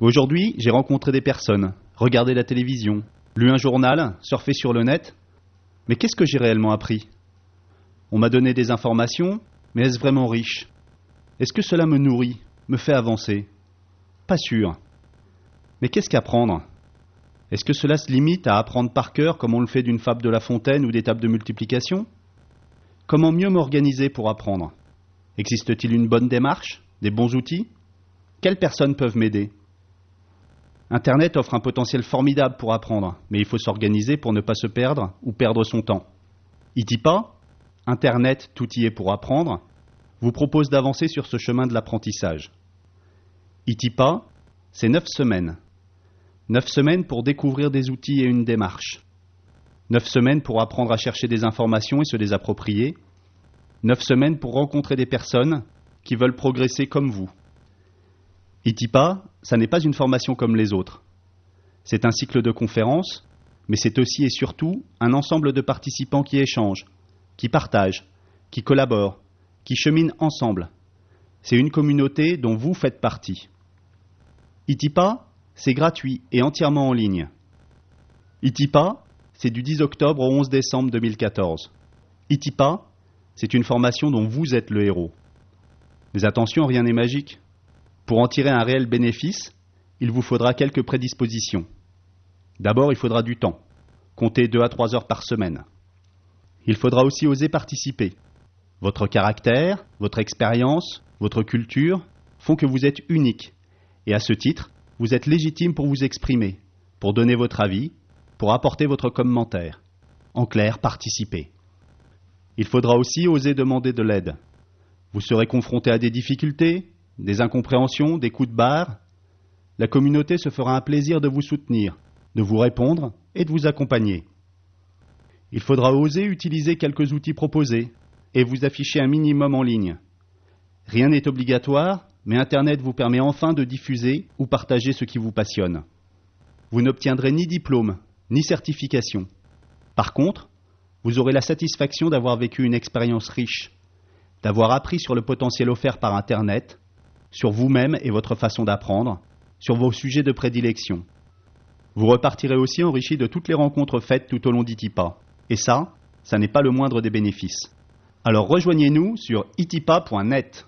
Aujourd'hui, j'ai rencontré des personnes, regardé la télévision, lu un journal, surfé sur le net. Mais qu'est-ce que j'ai réellement appris On m'a donné des informations, mais est-ce vraiment riche Est-ce que cela me nourrit, me fait avancer Pas sûr. Mais qu'est-ce qu'apprendre Est-ce que cela se limite à apprendre par cœur comme on le fait d'une fable de La Fontaine ou des tables de multiplication Comment mieux m'organiser pour apprendre Existe-t-il une bonne démarche Des bons outils Quelles personnes peuvent m'aider Internet offre un potentiel formidable pour apprendre, mais il faut s'organiser pour ne pas se perdre ou perdre son temps. ITIPA, Internet, tout y est pour apprendre, vous propose d'avancer sur ce chemin de l'apprentissage. ITIPA, c'est 9 semaines. 9 semaines pour découvrir des outils et une démarche. 9 semaines pour apprendre à chercher des informations et se les approprier. 9 semaines pour rencontrer des personnes qui veulent progresser comme vous. ITIPA ça n'est pas une formation comme les autres. C'est un cycle de conférences, mais c'est aussi et surtout un ensemble de participants qui échangent, qui partagent, qui collaborent, qui cheminent ensemble. C'est une communauté dont vous faites partie. Itipa, c'est gratuit et entièrement en ligne. Itipa, c'est du 10 octobre au 11 décembre 2014. Itipa, c'est une formation dont vous êtes le héros. Mais attention, rien n'est magique. Pour en tirer un réel bénéfice, il vous faudra quelques prédispositions. D'abord, il faudra du temps, comptez 2 à 3 heures par semaine. Il faudra aussi oser participer. Votre caractère, votre expérience, votre culture font que vous êtes unique, et à ce titre, vous êtes légitime pour vous exprimer, pour donner votre avis, pour apporter votre commentaire. En clair, participer. Il faudra aussi oser demander de l'aide. Vous serez confronté à des difficultés, des incompréhensions, des coups de barre, la communauté se fera un plaisir de vous soutenir, de vous répondre et de vous accompagner. Il faudra oser utiliser quelques outils proposés et vous afficher un minimum en ligne. Rien n'est obligatoire, mais Internet vous permet enfin de diffuser ou partager ce qui vous passionne. Vous n'obtiendrez ni diplôme, ni certification. Par contre, vous aurez la satisfaction d'avoir vécu une expérience riche, d'avoir appris sur le potentiel offert par Internet sur vous-même et votre façon d'apprendre, sur vos sujets de prédilection. Vous repartirez aussi enrichi de toutes les rencontres faites tout au long d'ITIPA. Et ça, ça n'est pas le moindre des bénéfices. Alors rejoignez-nous sur itipa.net.